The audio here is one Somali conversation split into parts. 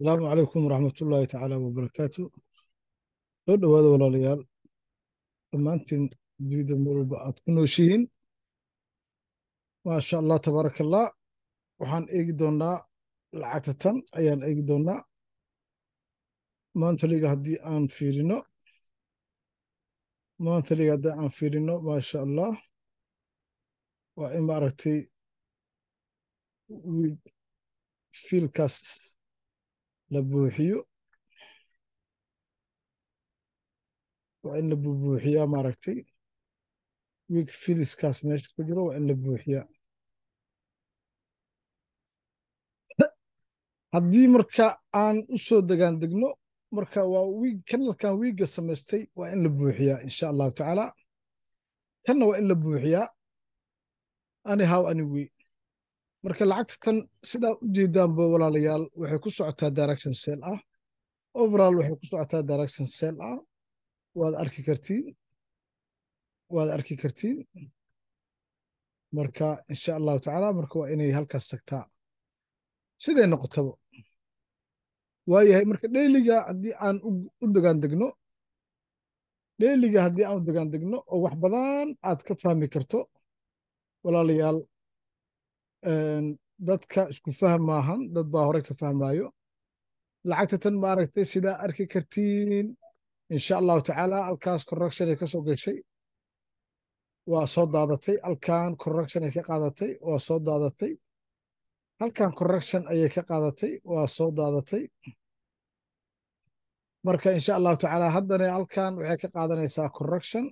asalaamu calaykum waraxmatullaahi tacaala wabarakaatu soo dhowaada walaalayaal dhammaantiin dunida meel aad ku nooshihiin maasha allah tabaaraka allah waxaan eegi doonnaa lacagta tan ayaan eegi doonnaa maanta liga haddii aan fiirino maanta liga haddii aan fiirino maasha allah waa in maaragtay wiil fiilkaas la buuxiyo waa in la bubuuxiyaa maaragtay wiig filiskaas meesha ku jiro waa in la buuxiyaa haddii marka aan u soo degaan degno marka waa wiig kanalkan wiigga samaystay waa in la buuxiyaa insha allahu tacaala kanna waa in la buuxiyaa ani haw ani marka lacagta tan sidaa u jeedaanba walaalayaal waxay ku socotaa direction sel ah overall waxay ku socotaa direction sel ah waad arki kartiin waad arki kartiin marka insha allahu tacaala marka waa inay halkaas tagtaa siday noqotaba waayahay marka dheyliga haddii aan u dogaan degno dheyliga haddii aan u dagaan degno oo wax badan aad ka fahmi karto walaalayaal dadka isku fahm maahan dad baa hore ka fahmaayo lacagta tan maaragtay sidaa arki kartiin insha allahu tacaala halkaas corruption ay ka soo gashay waa soo daadatay alkan corruption ay ka qaadatay waa soo daadatay halkan corruption ayay ka qaadatay waa soo daadatay marka insha allahu tacaala haddana halkan waxay ka qaadanaysaa corruption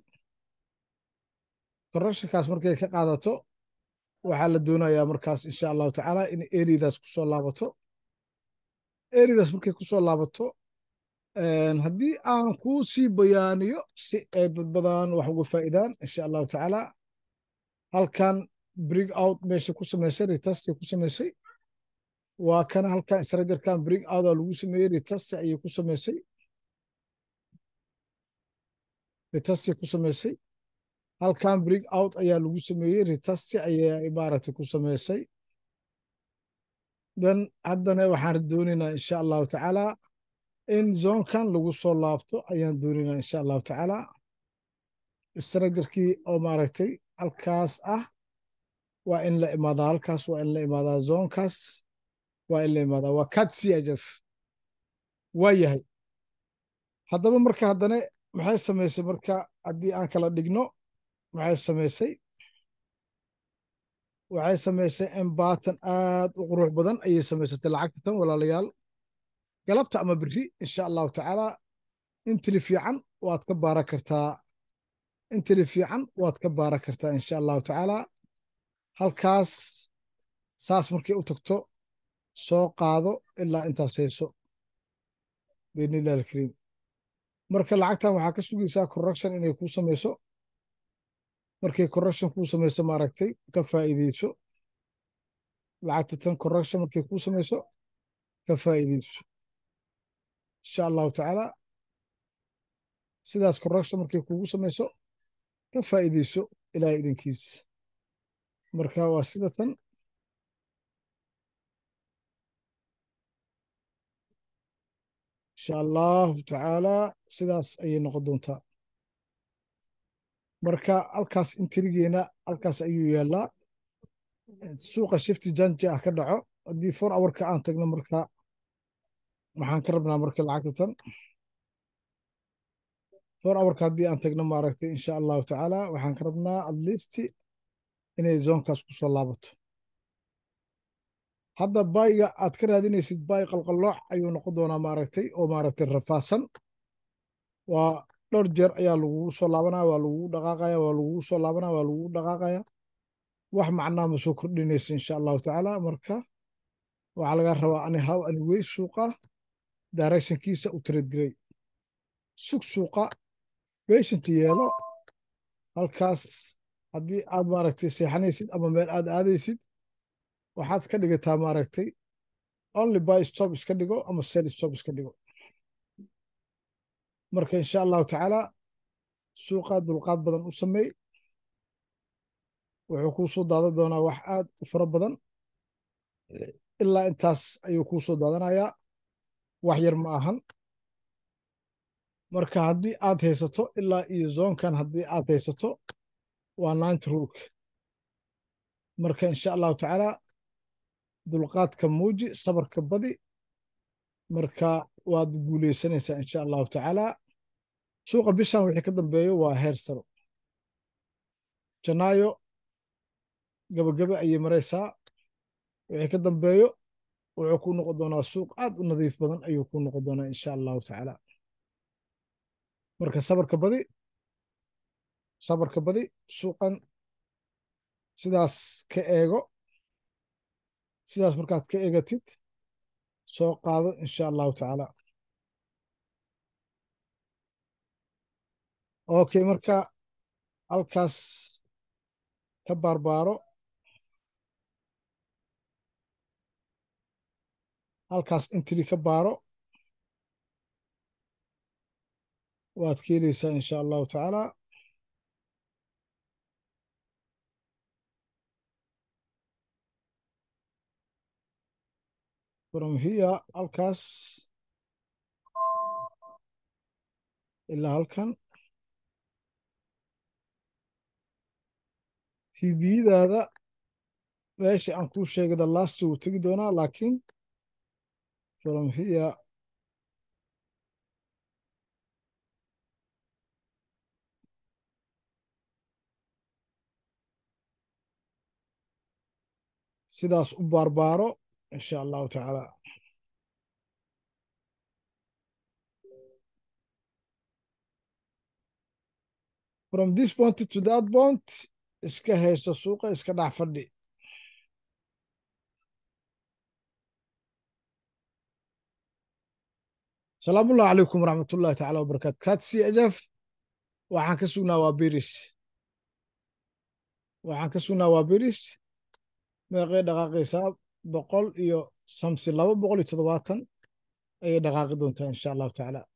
corruptionkaas markay ka qaadato waxaa la doonayaa markaas insha allahu tacaala in eriadaas kusoo laabato eridaas markay kusoo laabato haddii aan kuu sii bayaaniyo si ay dad badan wax uga faa'idaan insha allahu tacaala halkan brig out meesha ku samaysay ritasti ku samaysay waa kana halkan strajarkan brig out lagu sameeyey ritasti ayay ku samaysay ritasti ku samaysay halkan brig out ayaa lagu sameeyey ritasti ayaa maaragtay ku sameysay dan haddana waxaan doonaynaa insha allahu tacaala in zonkan lagu soo laabto ayaan doonaynaa insha allahu tacaala istarajarkii oo maaragtay halkaas ah waa in la imaadaa halkaas waa in la imaadaa zonkaas waa in la imaadaa waa kadsijef waa yahay haddaba marka haddana maxay samaysay marka haddii aan kala dhigno waxay samaysay waxay samaysay in baatan aad u qurux badan ayay samaysatay lacagta tan walaalayaal galabta ama biri insha allahu tacaala in fiican waad ka baaran kartaa in fiican waad ka baaran kartaa insha allahu tacaala halkaas saas markay u tagto soo qaado ilaa intaas hayso biidnillahi alkariim marka lacagtan waxaa ka sugaysaa correction inay kuu samayso markay correction kuu samayso maaragtay ka faa'iideyso lacagta tan correction markay kuu samayso ka faa'iideyso insha allahu tacaalaa sidaas correction markay kugu samayso ka faa'iideyso ilaahay idankiis marka waa sida tan insha allahu tacaalaa sidaas ayay noqon doontaa marka halkaas intirigeena halkaas ayuu yaalaa mhm. suuqa shifti janji ah ka dhaco haddii for hourka aan tagno marka maxaan ka rabnaa marka lacagta tan for hourka haddii aan tagno maaragtay insha allahu tacaala waxaan ka rabnaa at atleast inay zonkaas kusoo laabato hadda baayiga aad ka raadinaysid baayi qalqallooc ayuu noqon doonaa maaragtay oo maaragtay rafaasan waa dhowr jeer ayaa lagugu soo laabanaya waa lagugu dhaqaaqaya waa lagugu soo laabanaya waa lagugu dhaqaaqaya wax macnaa ma soo kordhinaysa insha allahu tacaala marka waxaa laga rabaa ani haw aniwey suuqa directionkiisa u tiradgilay sug suuqa beshant yeelo halkaas haddii aad maaragtay seexanaysid ama meel aad aadaysid waxaad ka dhigataa maaragtay only by stop iska dhigo ama sel stop iska dhigo marka insha allahu tacaala suuqaad dulqaad badan u sameey wuxuu kuu soo daadan doonaa wax aad u fara badan ilaa intaas ayuu kuu soo daadanayaa wax yar ma ahan marka haddii aad haysato ilaa iyo zoonkan haddii aad haysato waa ninth rulk marka insha allahu tacaala dulqaadka muuji sabarka badi marka waad guulaysanaysaa insha allahu tacaala suuqa bishan wixii ka dambeeyo waa heer sano janaayo gabagaba ayay maraysaa wixii ka dambeeyo wuxuu ku noqon doonaa suuq aad u nadiif badan ayuu ku noqon doonaa insha allahu tacaala marka sabarka badi sabarka badi suuqan sidaas ka eego sidaas markaad ka eegatid soo qaado insha allahu tacaala okay marka halkaas ka baarbaaro halkaas entry ka baaro waad ka helaysaa in sha allahu tacaala from here halkaas ilaa halkan tvdaada meesha aan kuu sheegay the last wuu tegi doonaa laakiin from here sidaas u baarbaaro insha allahu tacaala from this point to that point iska hayso suuqa iska dhax fadhi asalaamu ullah calaykum waraxmatullahi tacala wabarakatu katsi ajaf waxaan ka sugnaa waa biris waxaan ka sugnaa waa biris meeqay dhaqaaqaysaa boqol iyo samsi laba boqol iyo toddobaatan ayay dhaqaaqi doontaa insha allahu tacaala